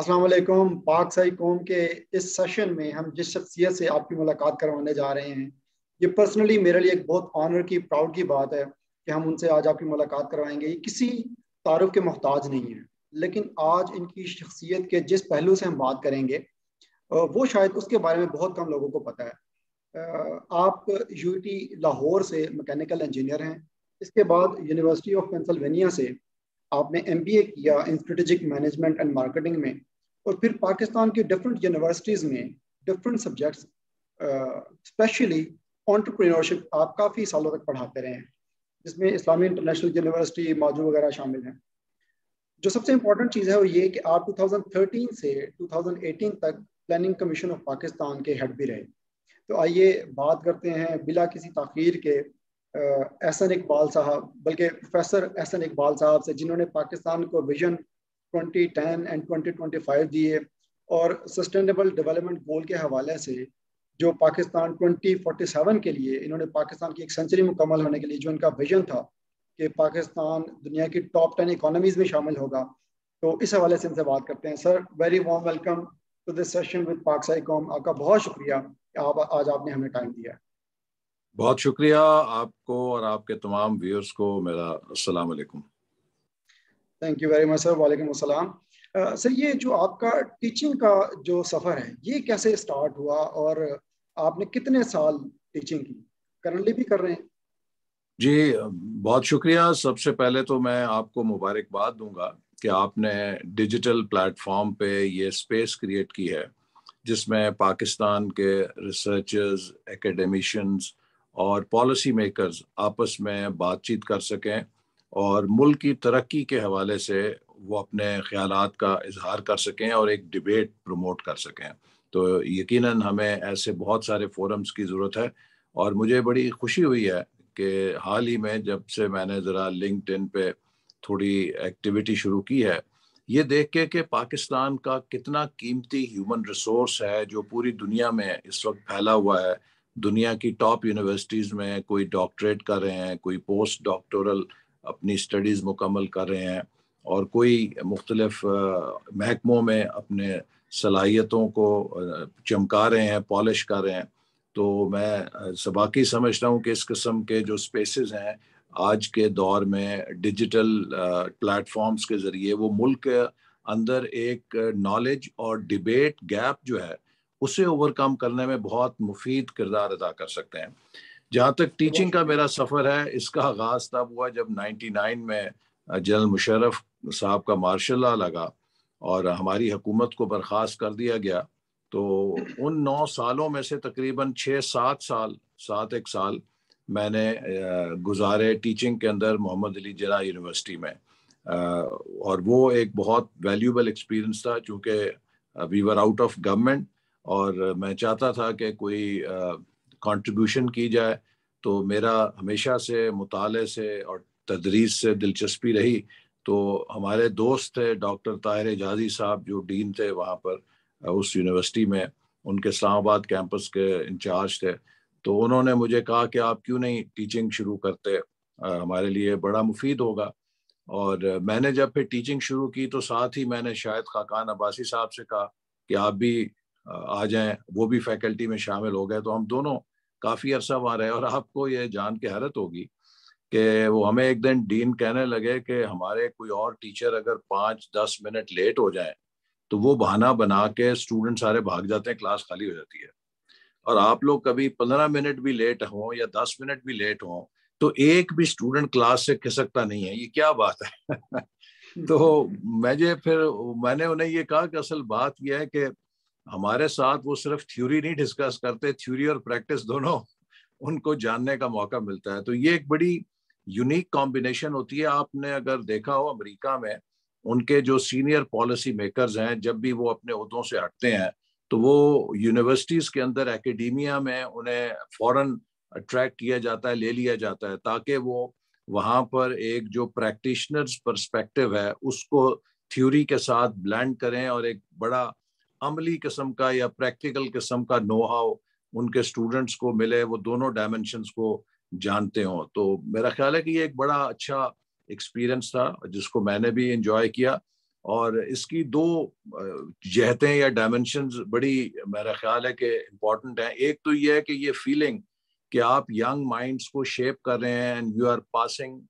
अस्सलाम पाक साई कौम के इस सेशन में हम जिस शख्सियत से आपकी मुलाकात करवाने जा रहे हैं ये पर्सनली मेरे लिए एक बहुत ऑनर की प्राउड की बात है कि हम उनसे आज आपकी मुलाकात करवाएंगे ये किसी तारफ़ के मोहताज नहीं है लेकिन आज इनकी शख्सियत के जिस पहलू से हम बात करेंगे वो शायद उसके बारे में बहुत कम लोगों को पता है आप यू लाहौर से मकैनिकल इंजीनियर हैं इसके बाद यूनिवर्सिटी ऑफ पेंसिल्वेनिया से आपने एम किया in strategic management and marketing में और फिर पाकिस्तान की डिफरेंट यूनिवर्सिटीज़ में डिफरेंट सब्जेक्ट्स स्पेशली ऑन्टरप्रेन्योरशिप आप काफ़ी सालों तक पढ़ाते रहे हैं जिसमें इस्लामी इंटरनेशनल यूनिवर्सिटी माजू वगैरह शामिल हैं जो सबसे इम्पोर्टेंट चीज़ है वो ये कि आप 2013 से 2018 तक प्लानिंग कमीशन ऑफ पाकिस्तान के हेड भी रहे तो आइए बात करते हैं बिला किसी तखीर के एहसन इकबाल साहब बल्कि प्रोफेसर एहसन इकबाल साहब से जिन्होंने पाकिस्तान को विजन 2010 एंड 2025 दिए और सस्टेनेबल डेवलपमेंट गोल के हवाले से जो पाकिस्तान 2047 के लिए इन्होंने पाकिस्तान की एक सेंचुरी मुकम्मल होने के लिए जो इनका विजन था कि पाकिस्तान दुनिया की टॉप टेन इकोनॉमीज में शामिल होगा तो इस हवाले से इनसे बात करते हैं sir very warm welcome to this session with Pak आपका बहुत शुक्रिया आप आज आपने हमें टाइम दिया है बहुत शुक्रिया आपको और आपके तमाम व्यूअर्स को मेरा अस्सलाम वालेकुम thank you very much sir वालेकुम अस्सलाम सर ये जो आपका टीचिंग का जो सफ़र है ये कैसे स्टार्ट हुआ और आपने कितने साल टीचिंग की करंटली भी कर रहे हैं जी बहुत शुक्रिया सबसे पहले तो मैं आपको मुबारकबाद दूंगा कि आपने डिजिटल प्लेटफॉर्म पे ये स्पेस क्रिएट की है जिसमें पाकिस्तान के रिसर्चर्स एकेडमिशंस और पॉलिसी मेकर्स आपस में बातचीत कर सकें और मुल्क की तरक्की के हवाले से वो अपने ख्याल का इजहार कर सकें और एक डिबेट प्रमोट कर सकें तो यकीनन हमें ऐसे बहुत सारे फोरम्स की ज़रूरत है और मुझे बड़ी खुशी हुई है कि हाल ही में जब से मैंने ज़रा लिंकड पे थोड़ी एक्टिविटी शुरू की है ये देख के कि पाकिस्तान का कितना कीमती ह्यूमन रिसोर्स है जो पूरी दुनिया में इस वक्त फैला हुआ है दुनिया की टॉप यूनिवर्सिटीज़ में कोई डॉक्टरेट कर रहे हैं कोई पोस्ट डॉक्टोरल अपनी स्टडीज़ मुकम्मल कर रहे हैं और कोई मुख्तलफ महकमों में अपने सलाहियतों को चमका रहे हैं पॉलिश कर रहे हैं तो मैं सबाकी समझता हूँ कि इस कस्म के जो स्पेसेस हैं आज के दौर में डिजिटल प्लेटफॉर्म्स के ज़रिए वो मुल्क के अंदर एक नॉलेज और डिबेट गैप जो है उसे ओवरकम करने में बहुत मुफीद किरदार अदा कर सकते हैं जहाँ तक टीचिंग का मेरा सफ़र है इसका आगाज़ तब हुआ जब 99 में जनरल मुशरफ साहब का मार्शल लगा और हमारी हुकूमत को बर्खास्त कर दिया गया तो उन नौ सालों में से तकरीबन छः सात साल सात एक साल मैंने गुजारे टीचिंग के अंदर मोहम्मद अली जना यूनिवर्सिटी में और वो एक बहुत वैल्यूबल एक्सपीरियंस था चूँकि we were out of government और मैं चाहता था कि कोई कंट्रीब्यूशन की जाए तो मेरा हमेशा से मुताले से और तदरीस से दिलचस्पी रही तो हमारे दोस्त थे डॉक्टर ताहिर एजाजी साहब जो डीन थे वहाँ पर उस यूनिवर्सिटी में उनके इस्लामाबाद कैंपस के इंचार्ज थे तो उन्होंने मुझे कहा कि आप क्यों नहीं टीचिंग शुरू करते आ, हमारे लिए बड़ा मुफीद होगा और मैंने जब फिर टीचिंग शुरू की तो साथ ही मैंने शायद खाकान अब्बासी साहब से कहा कि आप भी आ जाएं वो भी फैकल्टी में शामिल हो गए तो हम दोनों काफ़ी अरसा वहां रहे और आपको ये जान के हैरत होगी कि वो हमें एक दिन डीन कहने लगे कि हमारे कोई और टीचर अगर पाँच दस मिनट लेट हो जाए तो वो बहाना बना के स्टूडेंट सारे भाग जाते हैं क्लास खाली हो जाती है और आप लोग कभी पंद्रह मिनट भी लेट हों या दस मिनट भी लेट हों तो एक भी स्टूडेंट क्लास से खिसकता नहीं है ये क्या बात है तो मैं फिर मैंने उन्हें ये कहा कि असल बात यह है कि हमारे साथ वो सिर्फ थ्योरी नहीं डिस्कस करते थ्योरी और प्रैक्टिस दोनों उनको जानने का मौका मिलता है तो ये एक बड़ी यूनिक कॉम्बिनेशन होती है आपने अगर देखा हो अमेरिका में उनके जो सीनियर पॉलिसी मेकर्स हैं जब भी वो अपने उदों से हटते हैं तो वो यूनिवर्सिटीज़ के अंदर एकेडमिया में उन्हें फॉरन अट्रैक्ट किया जाता है ले लिया जाता है ताकि वो वहाँ पर एक जो प्रैक्टिशनर्स परस्पेक्टिव है उसको थ्योरी के साथ ब्लैंड करें और एक बड़ा अमली किस्म का या प्रैक्टिकल किस्म का नोहाव उनके स्टूडेंट्स को मिले वो दोनों डायमेंशंस को जानते हों तो मेरा ख्याल है कि ये एक बड़ा अच्छा एक्सपीरियंस था जिसको मैंने भी इंजॉय किया और इसकी दो जहतें या डायमेंशन बड़ी मेरा ख्याल है कि इम्पॉर्टेंट हैं एक तो ये है कि ये फीलिंग कि आप यंग माइंड्स को शेप कर रहे हैं and you are passing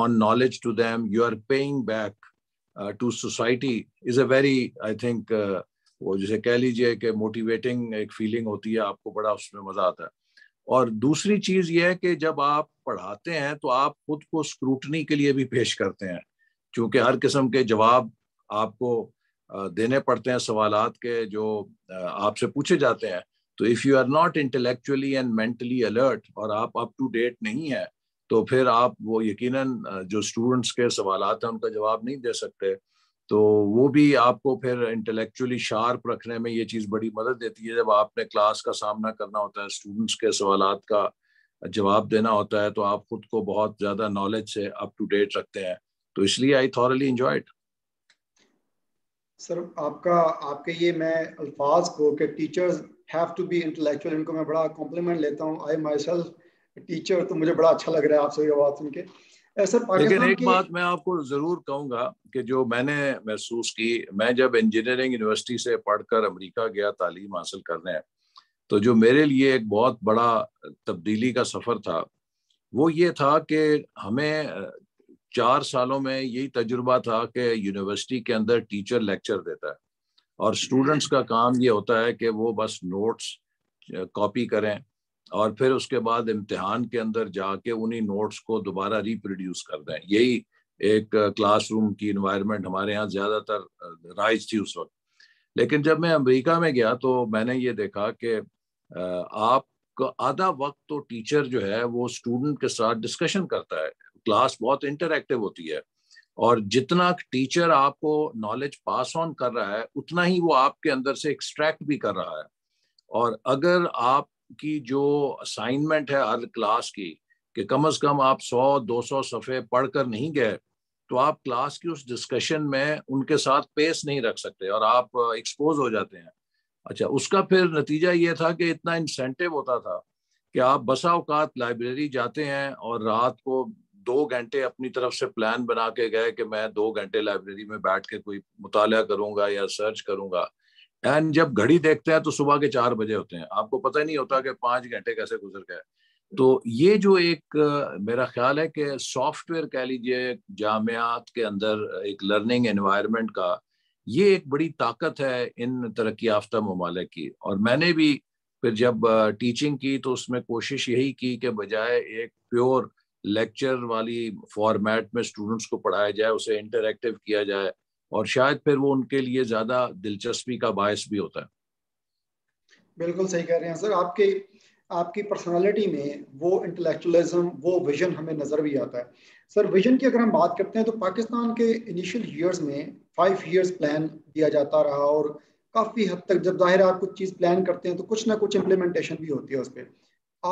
on knowledge to them you are paying back to society is a very I think वो जैसे कह लीजिए कि मोटिवेटिंग एक फीलिंग होती है आपको बड़ा उसमें मजा आता है और दूसरी चीज ये है कि जब आप पढ़ाते हैं तो आप खुद को स्क्रूटनी के लिए भी पेश करते हैं क्योंकि हर किस्म के जवाब आपको देने पड़ते हैं सवालात के जो आपसे पूछे जाते हैं तो if you are not intellectually and mentally alert और आप अप टू डेट नहीं है तो फिर आप वो यकीनन जो स्टूडेंट्स के सवाल हैं उनका जवाब नहीं दे सकते तो वो भी आपको फिर इंटेलेक्चुअली शार्प रखने में ये चीज़ बड़ी मदद देती है जब आपने क्लास का सामना करना होता है स्टूडेंट्स के सवाल का जवाब देना होता है तो आप खुद को बहुत ज़्यादा नॉलेज से अप टू डेट रखते हैं तो इसलिए आई थॉरली इंजॉय सर आपका आपके ये मैं अल्फाज को कि teachers have to be intellectual इनको मैं बड़ा कॉम्प्लीमेंट लेता हूँ आई माई सेल्फ टीचर तो मुझे बड़ा अच्छा लग रहा है आप सभी बात सुन के लेकिन एक बात मैं आपको जरूर कहूंगा कि जो मैंने महसूस की मैं जब इंजीनियरिंग यूनिवर्सिटी से पढ़कर अमेरिका गया तालीम हासिल करने तो जो मेरे लिए एक बहुत बड़ा तब्दीली का सफर था वो ये था कि हमें चार सालों में यही तजुर्बा था कि यूनिवर्सिटी के अंदर टीचर लेक्चर देता है और स्टूडेंट्स का काम ये होता है कि वो बस नोट्स कॉपी करें और फिर उसके बाद इम्तिहान के अंदर जाके उन्हीं नोट्स को दोबारा रिप्रोड्यूस कर दें यही एक क्लासरूम की इन्वायरमेंट हमारे यहाँ ज़्यादातर राइज थी उस वक्त लेकिन जब मैं अमेरिका में गया तो मैंने ये देखा कि आपका आधा वक्त तो टीचर जो है वो स्टूडेंट के साथ डिस्कशन करता है क्लास बहुत इंटरेक्टिव होती है और जितना टीचर आपको नॉलेज पास ऑन कर रहा है उतना ही वो आपके अंदर से एक्सट्रैक्ट भी कर रहा है और अगर आप की जो असाइनमेंट है हर क्लास की कि कम से कम आप 100-200 सफ़े पढ़कर नहीं गए तो आप क्लास की उस डिस्कशन में उनके साथ पेस नहीं रख सकते और आप एक्सपोज हो जाते हैं अच्छा उसका फिर नतीजा ये था कि इतना इंसेंटिव होता था कि आप बसा अवकात लाइब्रेरी जाते हैं और रात को दो घंटे अपनी तरफ से प्लान बना के गए कि मैं दो घंटे लाइब्रेरी में बैठ के कोई मुताल करूंगा या सर्च करूंगा एंड जब घड़ी देखते हैं तो सुबह के चार बजे होते हैं आपको पता ही नहीं होता कि पाँच घंटे कैसे गुजर गए तो ये जो एक मेरा ख्याल है कि सॉफ्टवेयर कह लीजिए जामियात के अंदर एक लर्निंग एनवायरनमेंट का ये एक बड़ी ताकत है इन तरक्की याफ्ता ममालिक की और मैंने भी फिर जब टीचिंग की तो उसमें कोशिश यही की कि बजाय एक प्योर लेक्चर वाली फॉर्मेट में स्टूडेंट्स को पढ़ाया जाए उसे इंटरेक्टिव किया जाए और शायद फिर वो उनके लिए ज्यादा दिलचस्पी का बायस भी होता है बिल्कुल सही कह रहे हैं सर आपके आपकी पर्सनालिटी में वो इंटेलेक्चुअलिज्म वो विजन हमें नज़र भी आता है सर विजन की अगर हम बात करते हैं तो पाकिस्तान के इनिशियल ईयर्स में फाइव ईयर्स प्लान दिया जाता रहा और काफ़ी हद तक जब जाहिर आप कुछ चीज़ प्लान करते हैं तो कुछ ना कुछ इम्प्लीमेंटेशन भी होती है उस पर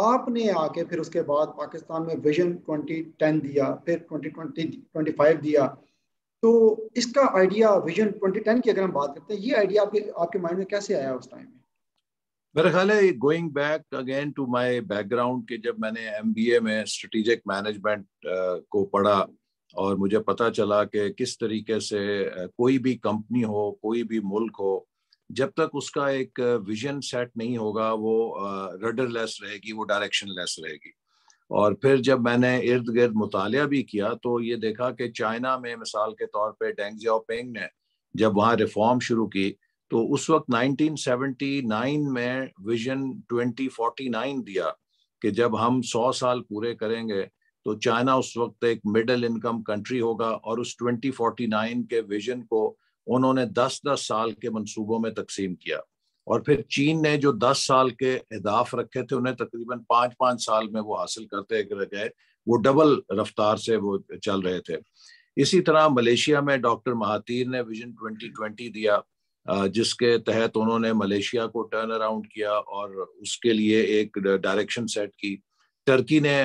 आपने आके फिर उसके बाद पाकिस्तान में विजन 2010 दिया फिर 2020 25 दिया तो इसका आइडिया विजन 2010 की अगर हम बात करते हैं ये आइडिया आपके आपके माइंड में कैसे आया उस टाइम में मेरा ख्याल है going back again to my background के जब मैंने एमबीए में स्ट्रेटेजिक मैनेजमेंट को पढ़ा और मुझे पता चला कि किस तरीके से कोई भी कंपनी हो कोई भी मुल्क हो जब तक उसका एक विजन सेट नहीं होगा वो रडरलेस रहेगी वो लेस रहेगी और फिर जब मैंने इर्द गिर्द मुताल भी किया तो ये देखा कि चाइना में मिसाल के तौर पर डेंग पेंग ने जब वहाँ रिफॉर्म शुरू की तो उस वक्त 1979 में विजन 2049 दिया कि जब हम 100 साल पूरे करेंगे तो चाइना उस वक्त एक मिडिल इनकम कंट्री होगा और उस 2049 के विजन को उन्होंने 10-10 साल के मंसूबों में तकसीम किया और फिर चीन ने जो दस साल के अहदाफ रखे थे उन्हें तकरीबन पांच पाँच साल में वो हासिल करते गए वो डबल रफ्तार से वो चल रहे थे इसी तरह मलेशिया में डॉक्टर महातीर ने विजन 2020 दिया जिसके तहत उन्होंने मलेशिया को टर्न अराउंड किया और उसके लिए एक डायरेक्शन सेट की टर्की ने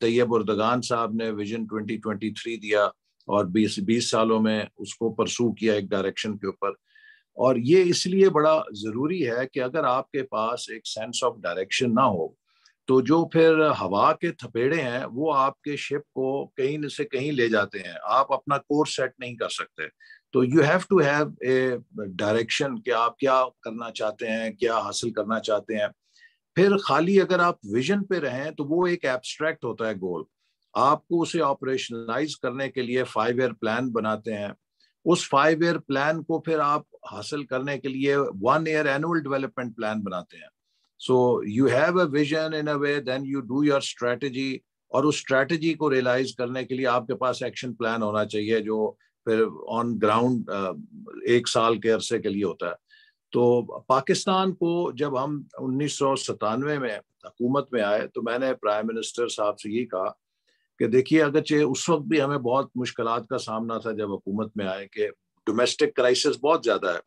तैयब उर्दगान साहब ने विजन 2023 दिया और 20 20 सालों में उसको परसू किया एक डायरेक्शन के ऊपर और ये इसलिए बड़ा ज़रूरी है कि अगर आपके पास एक सेंस ऑफ डायरेक्शन ना हो तो जो फिर हवा के थपेड़े हैं वो आपके शिप को कहीं से कहीं ले जाते हैं आप अपना कोर्स सेट नहीं कर सकते तो you have to have a direction कि आप क्या करना चाहते हैं क्या हासिल करना चाहते हैं फिर खाली अगर आप विजन पे रहें तो वो एक एब्स्ट्रैक्ट होता है गोल आपको उसे ऑपरेशनलाइज करने के लिए फाइव ईयर प्लान बनाते हैं उस फाइव ईयर प्लान को फिर आप हासिल करने के लिए one year annual development plan बनाते हैं so you have a vision in a way then you do your strategy और उस स्ट्रेटजी को रियलाइज करने के लिए आपके पास एक्शन प्लान होना चाहिए जो फिर ऑन ग्राउंड uh, एक साल के अरसे के लिए होता है तो पाकिस्तान को जब हम उन्नीस में हुकूमत में आए तो मैंने प्राइम मिनिस्टर साहब से यही कहा कि देखिए अगरचे उस वक्त भी हमें बहुत मुश्किल का सामना था जब हुकूमत में आए कि डोमेस्टिक क्राइसिस बहुत ज़्यादा है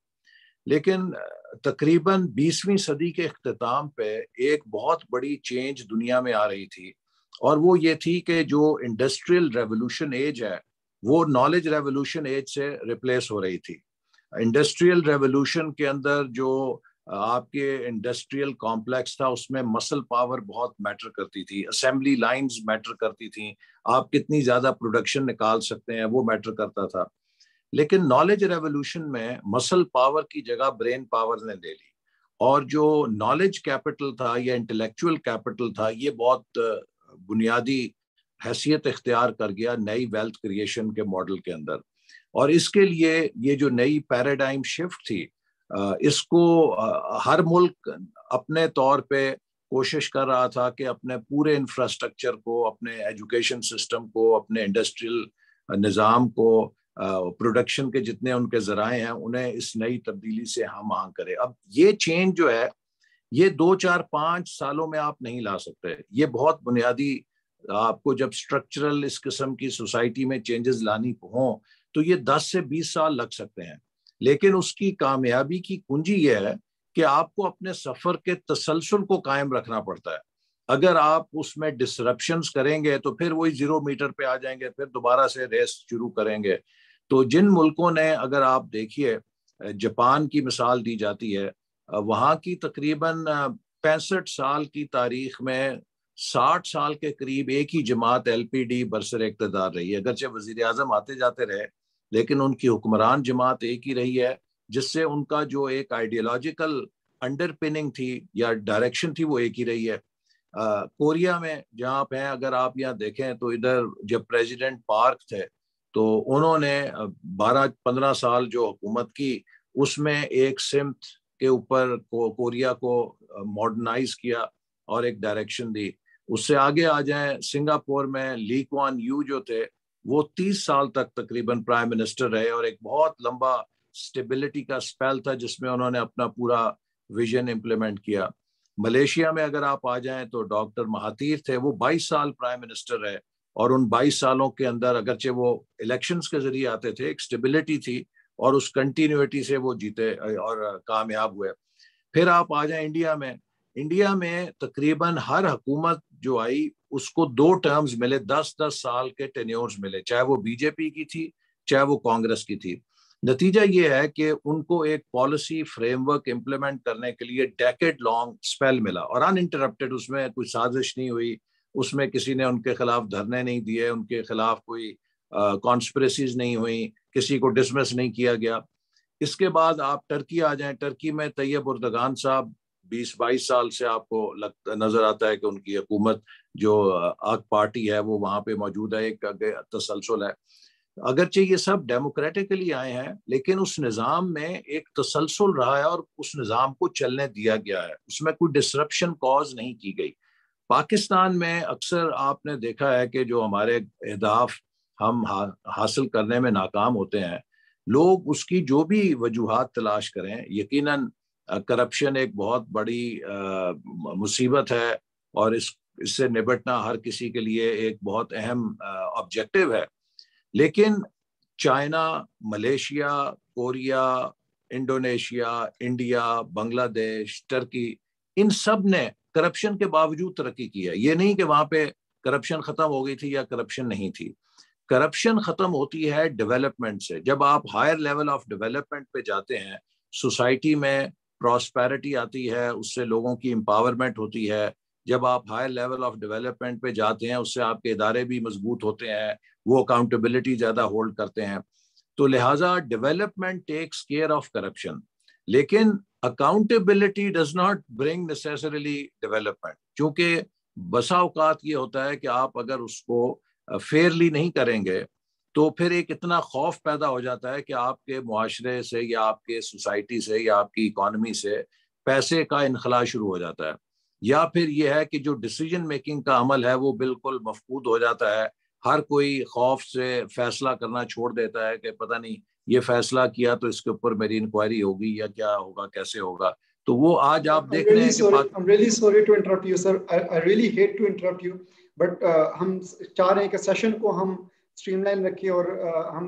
लेकिन तकरीबन 20वीं सदी के अख्ताम पे एक बहुत बड़ी चेंज दुनिया में आ रही थी और वो ये थी कि जो इंडस्ट्रियल रेवोल्यूशन एज है वो नॉलेज रेवोल्यूशन एज से रिप्लेस हो रही थी इंडस्ट्रियल रेवोल्यूशन के अंदर जो आपके इंडस्ट्रियल कॉम्प्लेक्स था उसमें मसल पावर बहुत मैटर करती थी असेंबली लाइंस मैटर करती थी आप कितनी ज़्यादा प्रोडक्शन निकाल सकते हैं वो मैटर करता था लेकिन नॉलेज रेवोल्यूशन में मसल पावर की जगह ब्रेन पावर ने ले ली और जो नॉलेज कैपिटल था या इंटेलेक्चुअल कैपिटल था ये बहुत बुनियादी हैसियत इख्तियार कर गया नई वेल्थ क्रिएशन के मॉडल के अंदर और इसके लिए ये जो नई पैराडाइम शिफ्ट थी इसको हर मुल्क अपने तौर पे कोशिश कर रहा था कि अपने पूरे इंफ्रास्ट्रक्चर को अपने एजुकेशन सिस्टम को अपने इंडस्ट्रियल निज़ाम को प्रोडक्शन के जितने उनके जराए हैं उन्हें इस नई तब्दीली से हम हाँ आंग करें अब ये चेंज जो है ये दो चार पांच सालों में आप नहीं ला सकते ये बहुत बुनियादी आपको जब स्ट्रक्चरल इस किस्म की सोसाइटी में चेंजेस लानी हों तो ये दस से बीस साल लग सकते हैं लेकिन उसकी कामयाबी की कुंजी यह है कि आपको अपने सफर के तसलसल को कायम रखना पड़ता है अगर आप उसमें डिसरप्शन करेंगे तो फिर वही जीरो मीटर पे आ जाएंगे फिर दोबारा से रेस शुरू करेंगे तो जिन मुल्कों ने अगर आप देखिए जापान की मिसाल दी जाती है वहाँ की तकरीबन पैंसठ साल की तारीख में साठ साल के करीब एक ही जमात एल पी डी बरसर इकतदार रही है अगरचे वजीर अजम आते जाते रहे लेकिन उनकी हुक्मरान जमात एक ही रही है जिससे उनका जो एक आइडियोलॉजिकल अंडरपिनिंग थी या डायरेक्शन थी वो एक ही रही है आ, कोरिया में जहाँ आप हैं अगर आप यहाँ देखें तो इधर जब प्रेजिडेंट पार्क थे तो उन्होंने बारह पंद्रह साल जो हुकूमत की उसमें एक सिमत के ऊपर को, कोरिया को मॉडर्नाइज किया और एक डायरेक्शन दी उससे आगे आ जाए सिंगापुर में ली क्वान यू जो थे वो तीस साल तक तकरीबन प्राइम मिनिस्टर रहे और एक बहुत लंबा स्टेबिलिटी का स्पेल था जिसमें उन्होंने अपना पूरा विजन इम्प्लीमेंट किया मलेशिया में अगर आप आ जाएं तो डॉक्टर महातीर थे वो 22 साल प्राइम मिनिस्टर रहे और उन 22 सालों के अंदर अगरचे वो इलेक्शंस के जरिए आते थे एक स्टेबिलिटी थी और उस कंटिन्यूटी से वो जीते और कामयाब हुए फिर आप आ जाए इंडिया में इंडिया में तकरीबन हर हुकूमत जो आई उसको दो टर्म्स मिले दस दस साल के टेन्योर्स मिले चाहे वो बीजेपी की थी चाहे वो कांग्रेस की थी नतीजा ये है कि उनको एक पॉलिसी फ्रेमवर्क इम्प्लीमेंट करने के लिए डेकेड लॉन्ग स्पेल मिला और अन उसमें कोई साजिश नहीं हुई उसमें किसी ने उनके खिलाफ धरने नहीं दिए उनके खिलाफ कोई कॉन्स्परेसीज नहीं हुई किसी को डिसमिस नहीं किया गया इसके बाद आप टर्की आ जाएं टर्की में तैयब उर्दगान साहब बीस बाईस साल से आपको लग नजर आता है कि उनकी हुकूमत जो आग पार्टी है वो वहाँ पे मौजूद है एक तसलसल है अगरचे ये सब डेमोक्रेटिकली आए हैं लेकिन उस निज़ाम में एक तसलसल रहा है और उस निज़ाम को चलने दिया गया है उसमें कोई डिसरप्शन कॉज नहीं की गई पाकिस्तान में अक्सर आपने देखा है कि जो हमारे अहदाफ हम हा, हासिल करने में नाकाम होते हैं लोग उसकी जो भी वजूहत तलाश करें यकीनन करप्शन एक बहुत बड़ी मुसीबत है और इस इससे निपटना हर किसी के लिए एक बहुत अहम ऑब्जेक्टिव है लेकिन China Malaysia Korea Indonesia India Bangladesh Turkey इन सब ने करप्शन के बावजूद तरक्की की है ये नहीं कि वहां पे करप्शन खत्म हो गई थी या करप्शन नहीं थी करप्शन खत्म होती है डेवलपमेंट से जब आप हायर लेवल ऑफ डेवलपमेंट पे जाते हैं सोसाइटी में प्रॉस्पेरिटी आती है उससे लोगों की एम्पावरमेंट होती है जब आप हायर लेवल ऑफ डेवलपमेंट पे जाते हैं उससे आपके इदारे भी मजबूत होते हैं वो अकाउंटेबिलिटी ज़्यादा होल्ड करते हैं तो लिहाजा development takes care of corruption लेकिन accountability does not bring necessarily development क्योंकि बसा अवकात ये होता है कि आप अगर उसको फेयरली नहीं करेंगे तो फिर एक इतना खौफ पैदा हो जाता है कि आपके मुआरे से या आपके सोसाइटी से या आपकी इकॉनमी से पैसे का इनखला शुरू हो जाता है या फिर यह है कि जो डिसीजन मेकिंग का अमल है वो बिल्कुल मफकूद हो जाता है हर कोई खौफ से फैसला करना छोड़ देता है कि पता नहीं ये फैसला किया तो इसके ऊपर मेरी इंक्वायरी होगी या क्या होगा कैसे होगा तो वो आज आप I'm देख really रहे हैं बट uh, हम चाह रहे हैं कि सेशन को हम स्ट्रीमलाइन रखें और uh, हम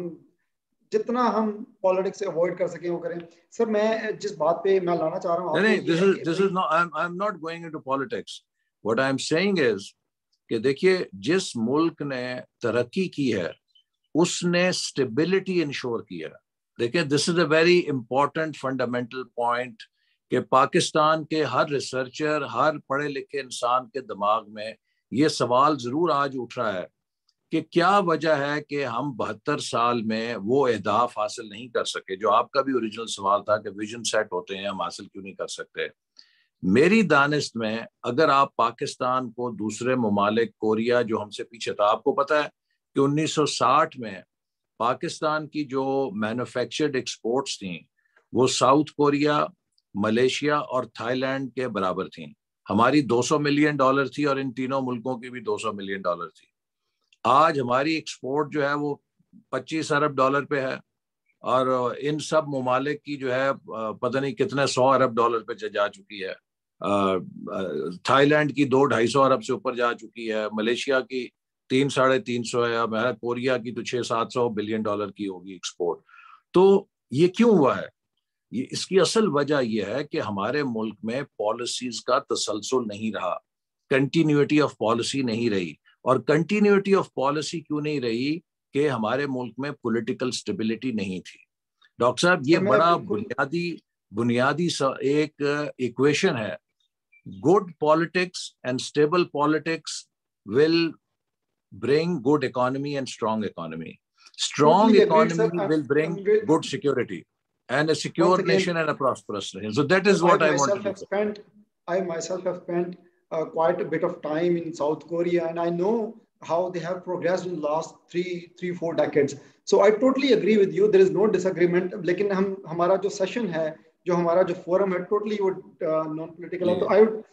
जितना हम पॉलिटिक्स से अवॉइड कर सकें वो करें सर मैं जिस बात पे मैं लाना चाह रहा हूँ नहीं this is this is no I I am not going into politics what I am saying is कि देखिए जिस मुल्क ने तरक्की की है उसने स्टेबिलिटी इंश्योर किया देखिए this is a very important fundamental point कि पाकिस्तान के हर रिसर्चर हर पढ़े लिखे इंसान के दिमाग में ये सवाल ज़रूर आज उठ रहा है कि क्या वजह है कि हम बहत्तर साल में वो अहदाफ हासिल नहीं कर सके जो आपका भी ओरिजिनल सवाल था कि विजन सेट होते हैं हम हासिल क्यों नहीं कर सकते मेरी दानिश में अगर आप पाकिस्तान को दूसरे ममालिक कोरिया जो हमसे पीछे था आपको पता है कि 1960 में पाकिस्तान की जो मैन्युफैक्चर्ड एक्सपोर्ट्स थी वो साउथ कोरिया मलेशिया और थाईलैंड के बराबर थी हमारी 200 मिलियन डॉलर थी और इन तीनों मुल्कों की भी 200 मिलियन डॉलर थी आज हमारी एक्सपोर्ट जो है वो 25 अरब डॉलर पे है और इन सब ममालिक की जो है पता नहीं कितने सौ अरब डॉलर पे जा चुकी है थाईलैंड की दो ढाई सौ अरब से ऊपर जा चुकी है मलेशिया की तीन साढ़े तीन सौ है अब है कोरिया की तो छह सात सौ बिलियन डॉलर की होगी एक्सपोर्ट तो ये क्यों हुआ है ये इसकी असल वजह यह है कि हमारे मुल्क में पॉलिसीज का तसलसल नहीं रहा कंटिन्यूटी ऑफ पॉलिसी नहीं रही और कंटिन्यूटी ऑफ पॉलिसी क्यों नहीं रही कि हमारे मुल्क में पॉलिटिकल स्टेबिलिटी नहीं थी डॉक्टर साहब ये बड़ा बुनियादी बुनियादी एक इक्वेशन है good politics and stable politics will bring good economy and strong economy. Strong totally economy uh, will bring good security and a secure again, nation and a prosperous nation. So that is what I, I want to spent, I myself have spent uh, quite a bit of time in South Korea and I know how they have progressed in the last three, three, four decades. So I totally agree with you. There is no disagreement. लेकिन हम हमारा जो session है जो हमारा जो forum है totally would uh, non political. So I would.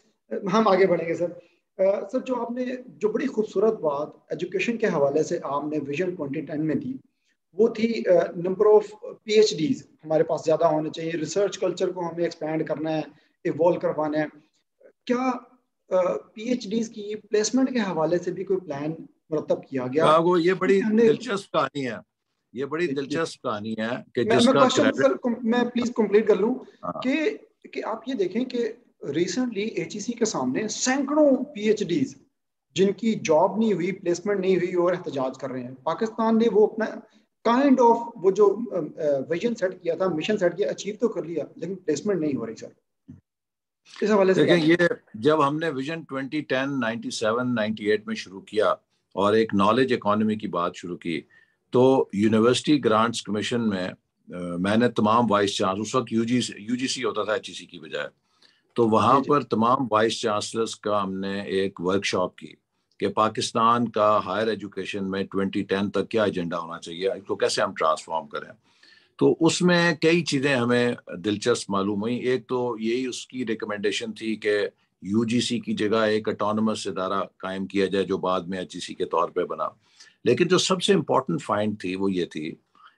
हम आगे बढ़ेंगे sir. सर जो आपने जो बड़ी खूबसूरत बात एजुकेशन के हवाले से आपने विजन 2010 में दी वो थी नंबर ऑफ पीएचडीज हमारे पास ज़्यादा होने चाहिए रिसर्च कल्चर को हमें एक्सपेंड करना है इवॉल्व करवाना है क्या पीएचडीज की प्लेसमेंट के हवाले से भी कोई प्लान मरतब किया गया हाँ, वो ये बड़ी दिलचस्प कहानी है ये बड़ी दिलचस्प कहानी है कि मैं, जिसका मैं, सर, मैं प्लीज कंप्लीट कर लूँ हाँ। कि आप ये देखें कि रिसेंटली एचईसी e के सामने सैकड़ों पीएचडीज जिनकी जॉब नहीं हुई प्लेसमेंट नहीं हुई और एहतजाज कर रहे हैं पाकिस्तान ने वो अपना काइंड ऑफ वो जो विजन सेट किया था मिशन सेट किया अचीव तो कर लिया लेकिन प्लेसमेंट नहीं हो रही सर इस हवाले से ये जब हमने विजन 2010 97 98 में शुरू किया और एक नॉलेज इकोनॉमी की बात शुरू की तो यूनिवर्सिटी ग्रांट्स कमीशन में मैंने तमाम वाइस चांस उस वक्त यूजी यूजीसी होता था एचईसी e की बजाय तो वहां पर तमाम वाइस चांसलर्स का हमने एक वर्कशॉप की कि पाकिस्तान का हायर एजुकेशन में 2010 तक क्या एजेंडा होना चाहिए इसको कैसे हम ट्रांसफॉर्म करें तो उसमें कई चीज़ें हमें दिलचस्प मालूम हुई एक तो यही उसकी रिकमेंडेशन थी कि यूजीसी की जगह एक अटोनमस इदारा कायम किया जाए जो बाद में एच e के तौर पर बना लेकिन जो सबसे इम्पोर्टेंट फाइंड थी वो ये थी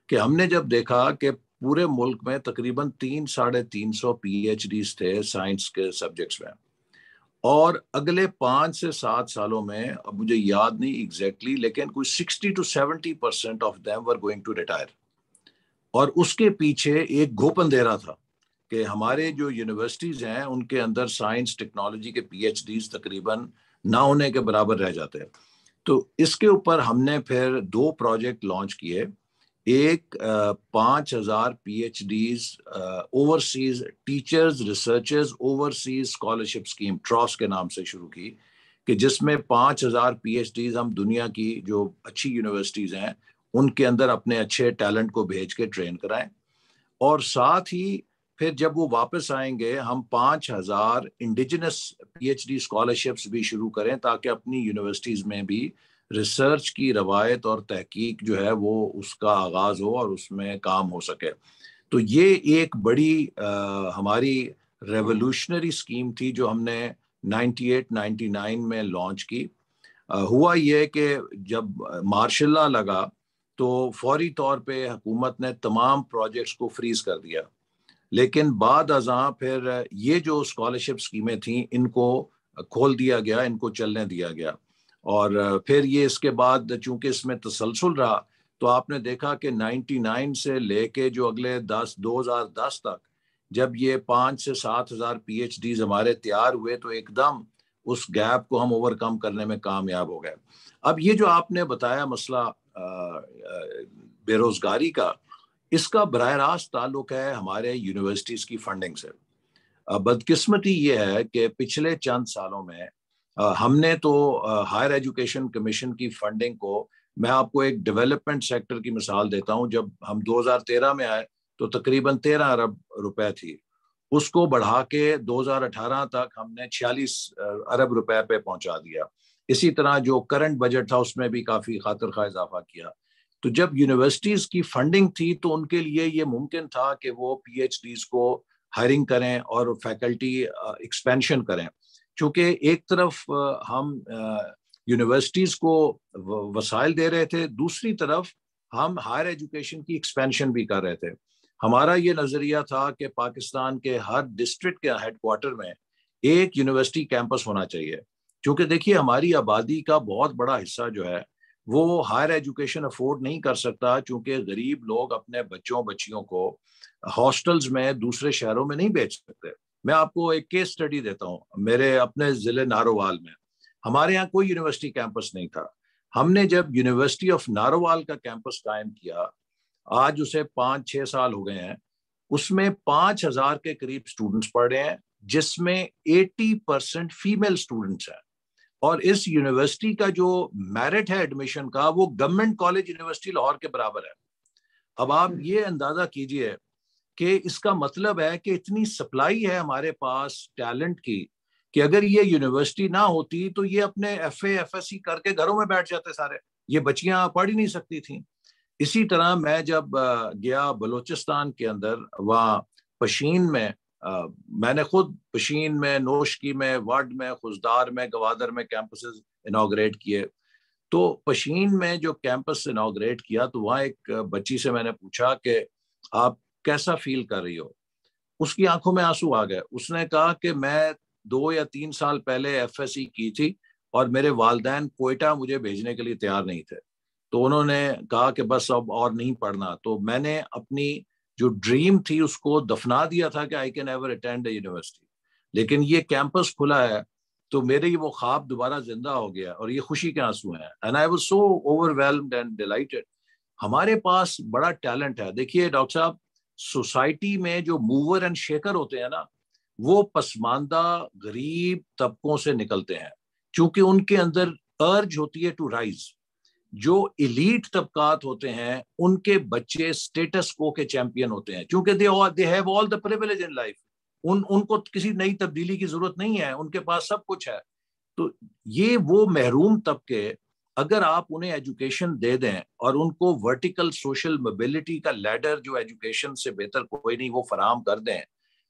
कि हमने जब देखा कि पूरे मुल्क में तकरीबन तीन साढ़े तीन सौ पी एच थे साइंस के सब्जेक्ट्स में और अगले पाँच से सात सालों में अब मुझे याद नहीं एग्जैक्टली exactly, लेकिन कोई sixty to seventy percent of them were going to retire और उसके पीछे एक घोपन दे रहा था कि हमारे जो यूनिवर्सिटीज़ हैं उनके अंदर साइंस टेक्नोलॉजी के पी एच डीज तकरीबन ना होने के बराबर रह जाते हैं तो इसके ऊपर हमने फिर दो प्रोजेक्ट लॉन्च किए एक पाँच हजार P H Ds overseas teachers researchers overseas scholarship scheme ट्रॉस के नाम से शुरू की कि जिसमें पाँच हजार पी एच डीज हम दुनिया की जो अच्छी यूनिवर्सिटीज़ हैं उनके अंदर अपने अच्छे टैलेंट को भेज के ट्रेन कराएं और साथ ही फिर जब वो वापस आएंगे हम पाँच हजार indigenous P H D scholarships भी शुरू करें ताकि अपनी यूनिवर्सिटीज़ में भी रिसर्च की रवायत और तहकीक जो है वो उसका आगाज़ हो और उसमें काम हो सके तो ये एक बड़ी आ, हमारी रेवोल्यूशनरी स्कीम थी जो हमने 98 99 में लॉन्च की आ, हुआ ये कि जब मार्शल लगा तो फौरी तौर पे हुकूमत ने तमाम प्रोजेक्ट्स को फ्रीज कर दिया लेकिन बाद अजा फिर ये जो स्कॉलरशिप स्कीमें थी इनको खोल दिया गया इनको चलने दिया गया और फिर ये इसके बाद चूंकि इसमें तसलसल रहा तो आपने देखा कि 99 से लेके जो अगले 10 2010 तक जब ये पाँच से सात हज़ार पी एच डीज हमारे तैयार हुए तो एकदम उस गैप को हम ओवरकम करने में कामयाब हो गए अब ये जो आपने बताया मसला बेरोज़गारी का इसका बरह रास्त ताल्लुक है हमारे यूनिवर्सिटीज़ की फंडिंग से बदकिस्मती ये है कि पिछले चंद सालों में हमने तो हायर एजुकेशन कमीशन की फंडिंग को मैं आपको एक डेवलपमेंट सेक्टर की मिसाल देता हूं जब हम 2013 में आए तो तकरीबन 13 अरब रुपए थी उसको बढ़ा के 2018 तक हमने 46 अरब रुपए पे पहुंचा दिया इसी तरह जो करंट बजट था उसमें भी काफ़ी खातर खा इजाफा किया तो जब यूनिवर्सिटीज़ की फंडिंग थी तो उनके लिए ये मुमकिन था कि वो पी को हायरिंग करें और फैकल्टी एक्सपेंशन करें चूंकि एक तरफ हम यूनिवर्सिटीज को वसाइल दे रहे थे दूसरी तरफ हम हायर एजुकेशन की एक्सपेंशन भी कर रहे थे हमारा ये नज़रिया था कि पाकिस्तान के हर डिस्ट्रिक्ट के हेडकोार्टर में एक यूनिवर्सिटी कैंपस होना चाहिए क्योंकि देखिए हमारी आबादी का बहुत बड़ा हिस्सा जो है वो हायर एजुकेशन अफोर्ड नहीं कर सकता क्योंकि गरीब लोग अपने बच्चों बच्चियों को हॉस्टल्स में दूसरे शहरों में नहीं भेज सकते मैं आपको एक केस स्टडी देता हूँ मेरे अपने ज़िले नारोवाल में हमारे यहाँ कोई यूनिवर्सिटी कैंपस नहीं था हमने जब यूनिवर्सिटी ऑफ नारोवाल का कैंपस कायम किया आज उसे पाँच छः साल हो गए हैं उसमें पाँच हज़ार के करीब स्टूडेंट्स पढ़ रहे हैं जिसमें 80 परसेंट फीमेल स्टूडेंट्स हैं और इस यूनिवर्सिटी का जो मेरिट है एडमिशन का वो गवर्नमेंट कॉलेज यूनिवर्सिटी लाहौर के बराबर है अब आप हम्म। ये अंदाज़ा कीजिए कि इसका मतलब है कि इतनी सप्लाई है हमारे पास टैलेंट की कि अगर ये यूनिवर्सिटी ना होती तो ये अपने एफ एफ एस सी करके घरों में बैठ जाते सारे ये बच्चियां पढ़ ही नहीं सकती थी इसी तरह मैं जब गया बलूचिस्तान के अंदर वहाँ पशीन में आ, मैंने खुद पशीन में नोशकी में वर्ड में खुजदार में गवादर में कैंपस इनाग्रेट किए तो पशीन में जो कैंपस इनाग्रेट किया तो वहाँ एक बच्ची से मैंने पूछा कि आप कैसा फील कर रही हो उसकी आंखों में आंसू आ गए उसने कहा कि मैं दो या तीन साल पहले एफ की थी और मेरे वालदेन कोयटा मुझे भेजने के लिए तैयार नहीं थे तो उन्होंने कहा कि बस अब और नहीं पढ़ना तो मैंने अपनी जो ड्रीम थी उसको दफना दिया था कि I can ever attend a university लेकिन ये कैंपस खुला है तो मेरे वो ख्वाब दोबारा जिंदा हो गया और ये खुशी के आंसू हैं and I was so overwhelmed and delighted हमारे पास बड़ा टैलेंट है देखिए डॉक्टर साहब सोसाइटी में जो मूवर एंड शेकर होते हैं ना वो पसमानदा गरीब तबकों से निकलते हैं क्योंकि उनके अंदर अर्ज होती है टू राइज जो इलीट तबकात होते हैं उनके बच्चे स्टेटस को के चैंपियन होते हैं क्योंकि they they have all the privilege in life उन उनको किसी नई तब्दीली की जरूरत नहीं है उनके पास सब कुछ है तो ये वो महरूम तबके अगर आप उन्हें एजुकेशन दे दें और उनको वर्टिकल सोशल मोबिलिटी का लैडर जो एजुकेशन से बेहतर कोई नहीं वो फराम कर दें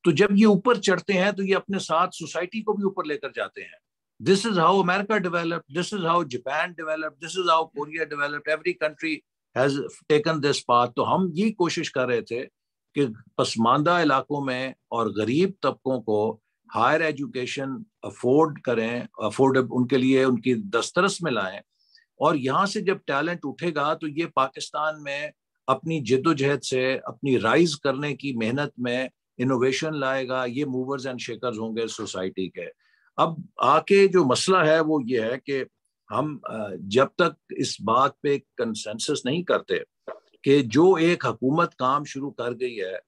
तो जब ये ऊपर चढ़ते हैं तो ये अपने साथ सोसाइटी को भी ऊपर लेकर जाते हैं this is how America develop this is how Japan develop this is how Korea develop every country has taken this path तो हम ये कोशिश कर रहे थे कि पसमानदा इलाकों में और गरीब तबकों को हायर एजुकेशन अफोर्ड करें अफोर्ड उनके लिए उनकी दस्तरस में लाएं और यहाँ से जब टैलेंट उठेगा तो ये पाकिस्तान में अपनी जिदोजहद से अपनी राइज करने की मेहनत में इनोवेशन लाएगा ये मूवर्स एंड शेकर्स होंगे सोसाइटी के अब आके जो मसला है वो ये है कि हम जब तक इस बात पे कंसेंसस नहीं करते कि जो एक हकूमत काम शुरू कर गई है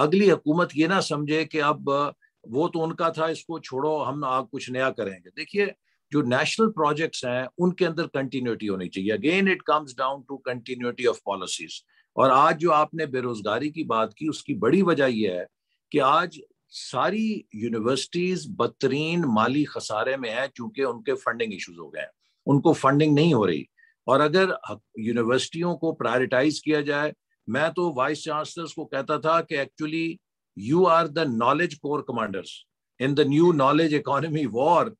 अगली हकूमत ये ना समझे कि अब वो तो उनका था इसको छोड़ो हम आग कुछ नया करेंगे देखिए जो नेशनल प्रोजेक्ट्स हैं उनके अंदर कंटिन्यूटी होनी चाहिए again it comes down to continuity of policies और आज जो आपने बेरोजगारी की बात की उसकी बड़ी वजह यह है कि आज सारी यूनिवर्सिटीज बदतरीन माली खसारे में है चूंकि उनके फंडिंग इश्यूज हो गए हैं उनको फंडिंग नहीं हो रही और अगर यूनिवर्सिटियों को प्रायोरिटाइज किया जाए मैं तो वाइस चांसलर्स को कहता था कि actually you are the knowledge core commanders in the new knowledge economy war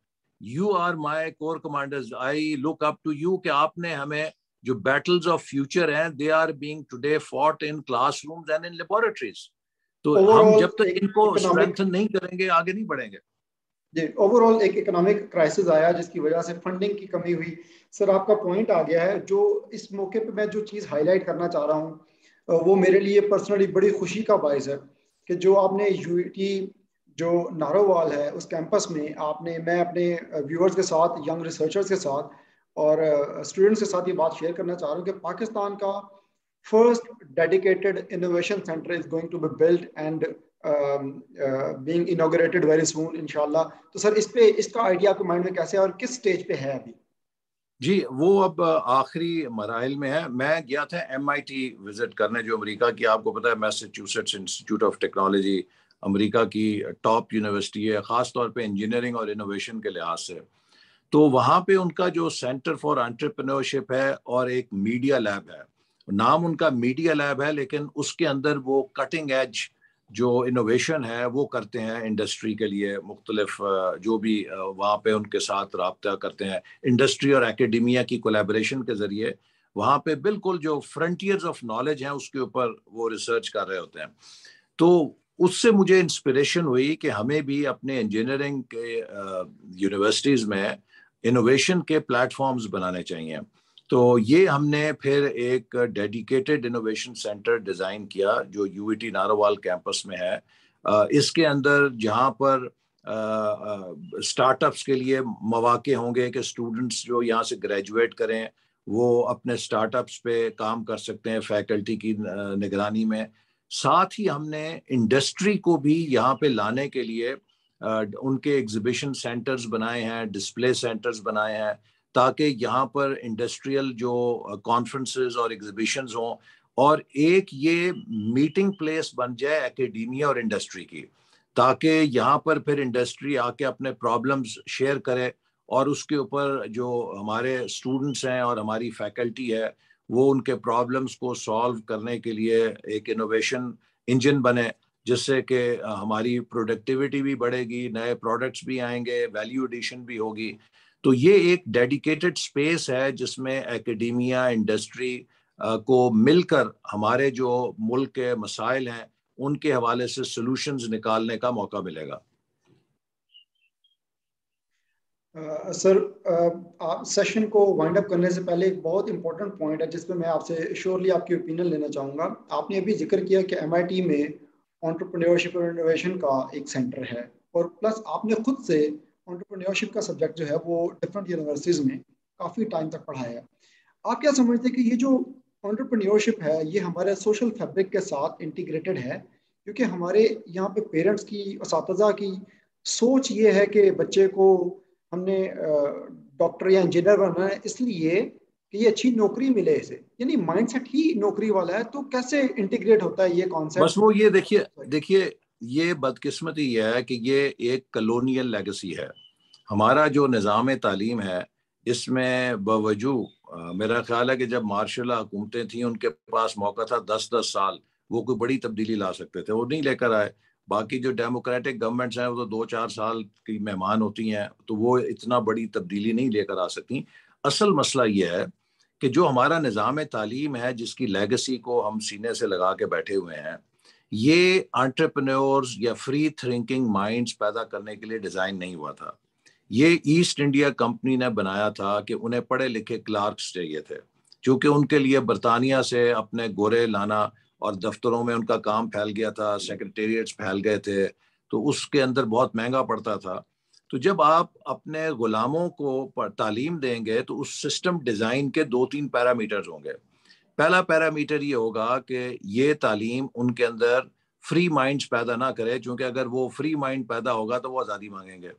you are my core commanders I look up to you कि आपने हमें जो बैटल्स ऑफ फ्यूचर हैं they are being today fought in classrooms and in laboratories तो Overall, हम जब तक तो इनको स्ट्रेंथन नहीं करेंगे आगे नहीं बढ़ेंगे जी ओवरऑल एक इकोनॉमिक क्राइसिस आया जिसकी वजह से फंडिंग की कमी हुई सर आपका पॉइंट आ गया है जो इस मौके पे मैं जो चीज़ हाईलाइट करना चाह रहा हूँ वो मेरे लिए पर्सनली बड़ी खुशी का बायस है कि जो आपने यूटी जो नारोवाल है उस कैंपस में आपने मैं अपने व्यूअर्स के साथ यंग रिसर्चर्स के साथ और स्टूडेंट्स के साथ ये बात शेयर करना चाह रहा हूँ कि पाकिस्तान का first dedicated innovation centre is going to be built and being inaugurated very soon इनशाला तो सर इस पे इसका आइडिया आपके माइंड में कैसे है और किस स्टेज पे है अभी जी वो अब आखिरी मराइल में है मैं गया था एमआईटी विजिट करने जो अमेरिका की आपको पता है Massachusetts Institute of Technology America की टॉप यूनिवर्सिटी है ख़ास तौर पे इंजीनियरिंग और इनोवेशन के लिहाज से तो वहाँ पे उनका जो सेंटर फॉर एंटरप्रेन्योरशिप है और एक मीडिया लैब है नाम उनका मीडिया लैब है लेकिन उसके अंदर वो कटिंग एज जो इनोवेशन है वो करते हैं इंडस्ट्री के लिए मुख्तलफ जो भी वहाँ पे उनके साथ रबता करते हैं इंडस्ट्री और एकेडमिया की कोलेब्रेशन के ज़रिए वहाँ पे बिल्कुल जो फ्रंटियर्स ऑफ नॉलेज हैं उसके ऊपर वो रिसर्च कर रहे होते हैं तो उससे मुझे इंस्पिरेशन हुई कि हमें भी अपने इंजीनियरिंग के यूनिवर्सिटीज़ में इनोवेशन के प्लेटफॉर्म्स बनाने चाहिए तो ये हमने फिर एक डेडिकेटेड इनोवेशन सेंटर डिज़ाइन किया जो यू e नारोवाल कैंपस में है इसके अंदर जहाँ पर स्टार्टअप्स के लिए मौाक़े होंगे कि स्टूडेंट्स जो यहाँ से ग्रेजुएट करें वो अपने स्टार्टअप्स पे काम कर सकते हैं फैकल्टी की निगरानी में साथ ही हमने इंडस्ट्री को भी यहाँ पे लाने के लिए उनके एग्जिबिशन सेंटर्स बनाए हैं डिस्प्ले सेंटर्स बनाए हैं ताकि यहाँ पर इंडस्ट्रियल जो कॉन्फ्रेंसेस और एग्जिबिशंस हों और एक ये मीटिंग प्लेस बन जाए एकेडमिया और इंडस्ट्री की ताकि यहाँ पर फिर इंडस्ट्री आके अपने प्रॉब्लम्स शेयर करे और उसके ऊपर जो हमारे स्टूडेंट्स हैं और हमारी फैकल्टी है वो उनके प्रॉब्लम्स को सॉल्व करने के लिए एक इनोवेशन इंजन बने जिससे कि हमारी प्रोडक्टिविटी भी बढ़ेगी नए प्रोडक्ट्स भी आएंगे वैल्यू एडिशन भी होगी तो ये एक डेडिकेटेड स्पेस है जिसमें एकेडमिया इंडस्ट्री को मिलकर हमारे जो मुल्क के मसाइल हैं उनके हवाले से सोल्यूशन निकालने का मौका मिलेगा सर uh, uh, आप सेशन को वाइंड अप करने से पहले एक बहुत इंपॉर्टेंट पॉइंट है जिसपे मैं आपसे श्योरली आपकी ओपिनियन लेना चाहूँगा आपने अभी जिक्र किया कि एम में ऑन्टरप्रनोरशिप और इनोवेशन का एक सेंटर है और प्लस आपने खुद से ऑन्टरप्रनियोरशिप का सब्जेक्ट जो है वो डिफरेंट यूनिवर्सिटीज़ में काफ़ी टाइम तक पढ़ाया आप क्या समझते हैं कि ये जो ऑन्टरप्रनियोरशिप है ये हमारे सोशल फैब्रिक के साथ इंटीग्रेटेड है क्योंकि हमारे यहाँ पे पेरेंट्स की उस की सोच ये है कि बच्चे को हमने डॉक्टर या इंजीनियर बनना है इसलिए कि ये अच्छी नौकरी मिले इसे यानी माइंडसेट ही नौकरी वाला है तो कैसे इंटीग्रेट होता है ये कॉन्सेप्ट बस वो ये देखिए देखिए ये बदकिस्मती है कि ये एक कलोनियल लेगेसी है हमारा जो निज़ाम तालीम है इसमें बवजू मेरा ख्याल है कि जब मार्शल हुकूमतें थी उनके पास मौका था दस दस साल वो कोई बड़ी तब्दीली ला सकते थे वो नहीं लेकर आए बाकी जो डेमोक्रेटिक गवर्नमेंट्स हैं वो तो दो चार साल की मेहमान होती हैं तो वो इतना बड़ी तब्दीली नहीं लेकर आ सकती असल मसला ये है कि जो हमारा निज़ाम तालीम है जिसकी लेगेसी को हम सीने से लगा के बैठे हुए हैं ये आंट्रप्रनोर्स या फ्री थिंकिंग माइंड्स पैदा करने के लिए डिज़ाइन नहीं हुआ था ये ईस्ट इंडिया कंपनी ने बनाया था कि उन्हें पढ़े लिखे क्लार्क्स चाहिए थे क्योंकि उनके लिए बरतानिया से अपने गोरे लाना और दफ्तरों में उनका काम फैल गया था सेक्रेटेरिएट्स फैल गए थे तो उसके अंदर बहुत महंगा पड़ता था तो जब आप अपने गुलामों को तालीम देंगे तो उस सिस्टम डिज़ाइन के दो तीन पैरामीटर्स होंगे पहला पैरामीटर ये होगा कि ये तालीम उनके अंदर फ्री माइंड्स पैदा ना करे क्योंकि अगर वो फ्री माइंड पैदा होगा तो वो आज़ादी मांगेंगे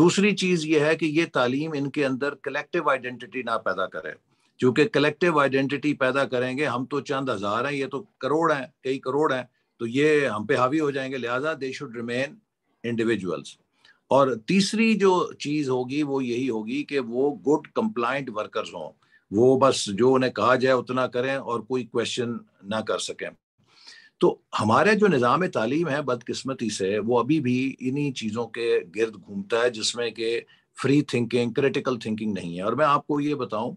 दूसरी चीज़ ये है कि ये तालीम इनके अंदर कलेक्टिव आइडेंटिटी ना पैदा करे चूंकि कलेक्टिव आइडेंटिटी पैदा करेंगे हम तो चंद हजार हैं ये तो करोड़ हैं कई करोड़ हैं तो ये हम पे हावी हो जाएंगे लिहाजा दे शुड रिमेन इंडिविजुअल्स और तीसरी जो चीज़ होगी वो यही होगी कि वो गुड कंप्लाइंट वर्कर्स हों वो बस जो उन्हें कहा जाए उतना करें और कोई क्वेश्चन ना कर सकें तो हमारे जो निज़ाम तालीम है बदकिस्मती से वो अभी भी इन्हीं चीज़ों के गिरद घूमता है जिसमें कि फ्री थिंकिंग क्रिटिकल थिंकिंग नहीं है और मैं आपको ये बताऊं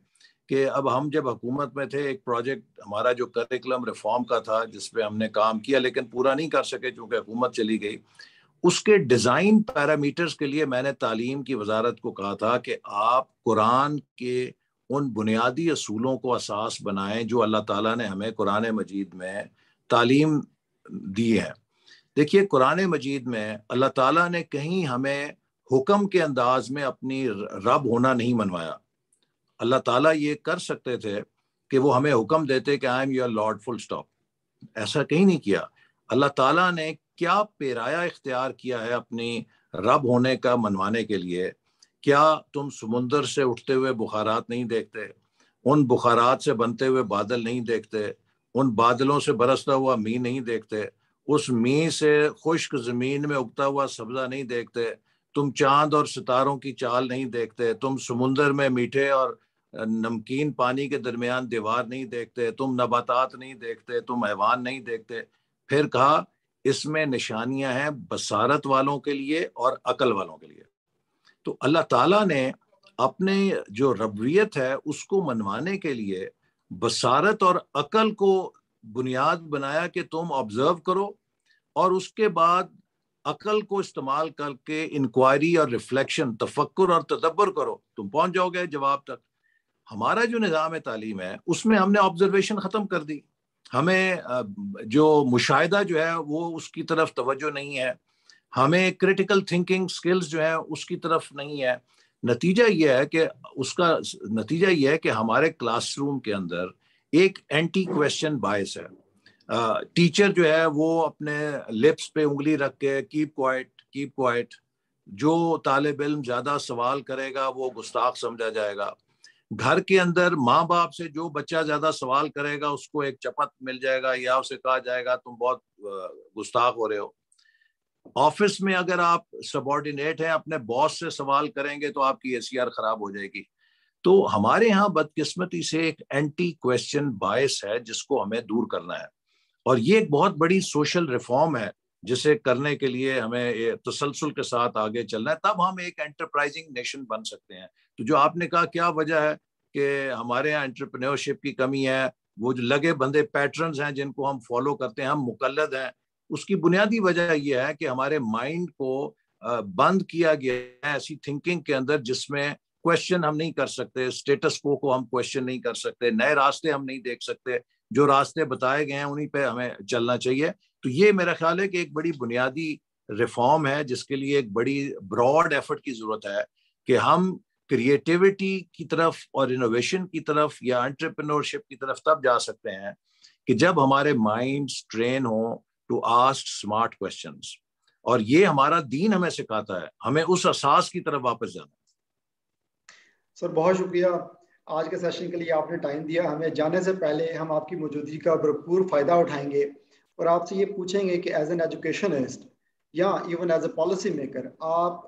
कि अब हम जब हुकूमत में थे एक प्रोजेक्ट हमारा जो करिकुलम रिफॉर्म का था जिसपे हमने काम किया लेकिन पूरा नहीं कर सके चूंकि हुकूमत चली गई उसके डिज़ाइन पैरामीटर्स के लिए मैंने तालीम की वजारत को कहा था कि आप कुरान के उन बुनियादी असूलों को असास बनाएं जो अल्लाह ताला ने हमें कुरान मजीद में तालीम दी है देखिए कुरान मजीद में अल्लाह ताला ने कहीं हमें हुक्म के अंदाज में अपनी रब होना नहीं मनवाया अल्लाह ताला ये कर सकते थे कि वो हमें हुक्म देते कि I am your lord full stop ऐसा कहीं नहीं किया अल्लाह ताला ने क्या पेराया इख्तियार किया है अपनी रब होने का मनवाने के लिए क्या तुम समुंदर से उठते हुए बुखारात नहीं देखते उन बुखारात से बनते हुए बादल नहीं देखते उन बादलों से बरसता हुआ मी नहीं देखते उस मी से खुश्क जमीन में उगता हुआ सब्जा नहीं देखते तुम चांद और सितारों की चाल नहीं देखते तुम समुंदर में मीठे और नमकीन पानी के दरमियान दीवार नहीं देखते तुम नबातात नहीं देखते तुम ऐवान नहीं देखते फिर कहा इसमें निशानियां हैं बसारत वालों के लिए और अकल वालों के लिए तो अल्लाह ताला ने अपने जो रबियत है उसको मनवाने के लिए बसारत और अकल को बुनियाद बनाया कि तुम ऑब्जर्व करो और उसके बाद अकल को इस्तेमाल करके इंक्वायरी और रिफ्लेक्शन तफक्र और तदब्बर करो तुम पहुंच जाओगे जवाब तक हमारा जो निज़ाम तालीम है उसमें हमने ऑब्जर्वेशन ख़त्म कर दी हमें जो मुशाहिदा जो है वो उसकी तरफ तवज्जो नहीं है हमें क्रिटिकल थिंकिंग स्किल्स जो है उसकी तरफ नहीं है नतीजा यह है कि उसका नतीजा यह है कि हमारे क्लासरूम के अंदर एक एंटी क्वेश्चन बायस है टीचर जो है वो अपने लिप्स पे उंगली रख के कीप क्वाइट कीप क्वाइट जो तालब इल्म ज़्यादा सवाल करेगा वो गुस्ताख समझा जाएगा घर के अंदर माँ बाप से जो बच्चा ज्यादा सवाल करेगा उसको एक चपत मिल जाएगा या उसे कहा जाएगा तुम बहुत गुस्ताख हो रहे हो ऑफिस में अगर आप सबॉर्डिनेट हैं अपने बॉस से सवाल करेंगे तो आपकी ए खराब हो जाएगी तो हमारे यहाँ बदकिस्मती से एक एंटी क्वेश्चन बायस है जिसको हमें दूर करना है और ये एक बहुत बड़ी सोशल रिफॉर्म है जिसे करने के लिए हमें तसलसल के साथ आगे चलना है तब हम एक एंटरप्राइजिंग नेशन बन सकते हैं तो जो आपने कहा क्या वजह है कि हमारे यहाँ एंटरप्रेन्योरशिप की कमी है वो जो लगे बंदे पैटर्न हैं जिनको हम फॉलो करते हैं हम मुकलद हैं उसकी बुनियादी वजह यह है कि हमारे माइंड को बंद किया गया है ऐसी थिंकिंग के अंदर जिसमें क्वेश्चन हम नहीं कर सकते स्टेटस को को हम क्वेश्चन नहीं कर सकते नए रास्ते हम नहीं देख सकते जो रास्ते बताए गए हैं उन्हीं पे हमें चलना चाहिए तो ये मेरा ख्याल है कि एक बड़ी बुनियादी रिफॉर्म है जिसके लिए एक बड़ी ब्रॉड एफर्ट की जरूरत है कि हम क्रिएटिविटी की तरफ और इनोवेशन की तरफ या एंटरप्रेन्योरशिप की तरफ तब जा सकते हैं कि जब हमारे माइंड ट्रेन हो टू आस्क स्मार्ट क्वेश्चन और ये हमारा दीन हमें सिखाता है हमें उस एहसास की तरफ वापस जाना सर बहुत शुक्रिया आज के सेशन के लिए आपने टाइम दिया हमें जाने से पहले हम आपकी मौजूदगी का भरपूर फायदा उठाएंगे और आपसे ये पूछेंगे कि एज एन एजुकेशनिस्ट या even as a policy maker आप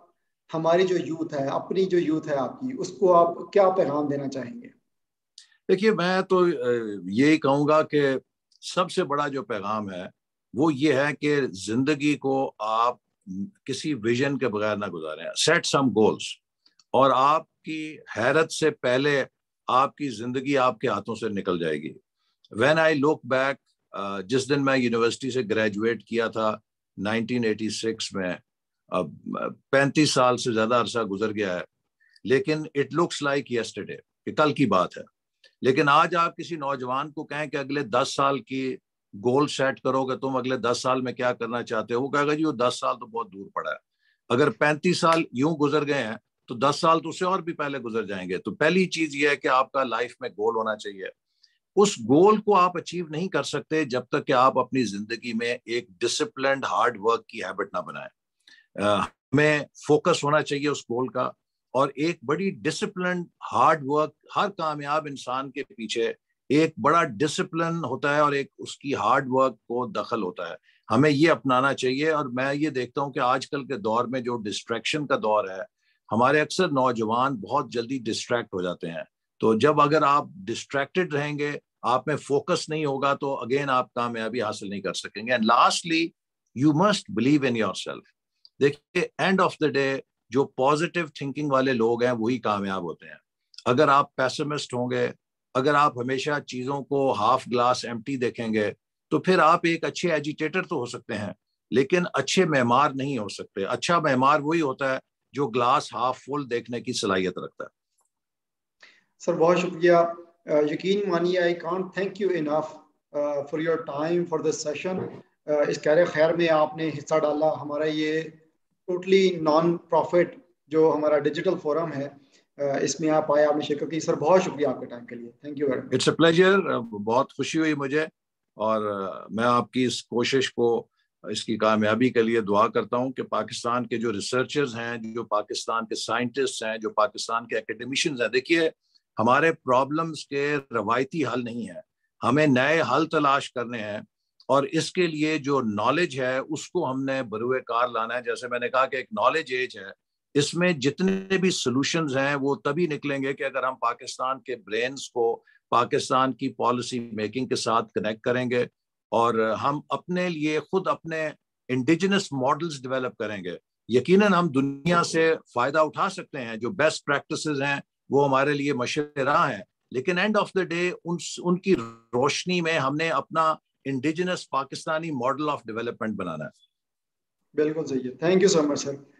हमारी जो यूथ है अपनी जो यूथ है आपकी उसको आप क्या पैगाम देना चाहेंगे देखिए मैं तो यही कहूँगा कि सबसे बड़ा जो पैगाम है वो ये है कि जिंदगी को आप किसी विजन के बगैर ना गुजारें सेट सम गोल्स और आपकी हैरत से पहले आपकी जिंदगी आपके हाथों से निकल जाएगी वेन आई लुक बैक जिस दिन मैं यूनिवर्सिटी से ग्रेजुएट किया था 1986 में पैंतीस साल से ज्यादा अरसा गुजर गया है लेकिन इट लुक्स लाइक यस्टरडे कि कल की बात है लेकिन आज आप किसी नौजवान को कहें कि अगले दस साल की गोल सेट करोगे तुम अगले दस साल में क्या करना चाहते हो वो कहेगा जी वो दस साल तो बहुत दूर पड़ा है अगर पैंतीस साल यूं गुजर गए हैं तो दस साल तो उससे और भी पहले गुजर जाएंगे तो पहली चीज ये है कि आपका लाइफ में गोल होना चाहिए उस गोल को आप अचीव नहीं कर सकते जब तक कि आप अपनी जिंदगी में एक डिसिप्लिन हार्ड वर्क की हैबिट ना बनाएं हमें फोकस होना चाहिए उस गोल का और एक बड़ी डिसिप्लिन हार्ड वर्क हर कामयाब इंसान के पीछे एक बड़ा डिसिप्लिन होता है और एक उसकी हार्ड वर्क को दखल होता है हमें ये अपनाना चाहिए और मैं ये देखता हूँ कि आजकल के दौर में जो डिस्ट्रैक्शन का दौर है हमारे अक्सर नौजवान बहुत जल्दी डिस्ट्रैक्ट हो जाते हैं तो जब अगर आप डिस्ट्रैक्टेड रहेंगे आप में फोकस नहीं होगा तो अगेन आप कामयाबी हासिल नहीं कर सकेंगे and lastly you must believe in yourself देखिए एंड ऑफ द डे जो पॉजिटिव थिंकिंग वाले लोग हैं वही कामयाब होते हैं अगर आप पैसमिस्ट होंगे अगर आप हमेशा चीज़ों को हाफ ग्लास एम देखेंगे तो फिर आप एक अच्छे एजिटेटर तो हो सकते हैं लेकिन अच्छे मेहमान नहीं हो सकते अच्छा मेहमान वही होता है जो ग्लास हाफ फुल देखने की सलाहियत रखता है सर बहुत शुक्रिया यकीन मानिए I can't thank you enough for your time for this session इस कैर खैर में आपने हिस्सा डाला हमारा ये टोटली नॉन प्रॉफिट जो हमारा डिजिटल फोरम है इसमें आप आए आपने शिरकत की सर बहुत शुक्रिया आपके टाइम के लिए thank you very it's a pleasure बहुत खुशी हुई मुझे और मैं आपकी इस कोशिश को इसकी कामयाबी के लिए दुआ करता हूं कि पाकिस्तान के जो रिसर्चर्स हैं जो पाकिस्तान के साइंटिस्ट हैं जो पाकिस्तान के एकेडमिशियंस हैं देखिए हमारे प्रॉब्लम्स के रवायती हल नहीं है हमें नए हल तलाश करने हैं और इसके लिए जो नॉलेज है उसको हमने बरुए कार लाना है जैसे मैंने कहा कि एक नॉलेज एज है इसमें जितने भी सोल्यूशन हैं वो तभी निकलेंगे कि अगर हम पाकिस्तान के ब्रेन्स को पाकिस्तान की पॉलिसी मेकिंग के साथ कनेक्ट करेंगे और हम अपने लिए खुद अपने इंडिजिनस मॉडल्स डेवलप करेंगे यकीनन हम दुनिया से फायदा उठा सकते हैं जो बेस्ट प्रैक्टिस हैं वो हमारे लिए मशरा हैं लेकिन एंड ऑफ द डे उन उनकी रोशनी में हमने अपना indigenous Pakistani model of development बनाना है बिल्कुल सही है thank you so much sir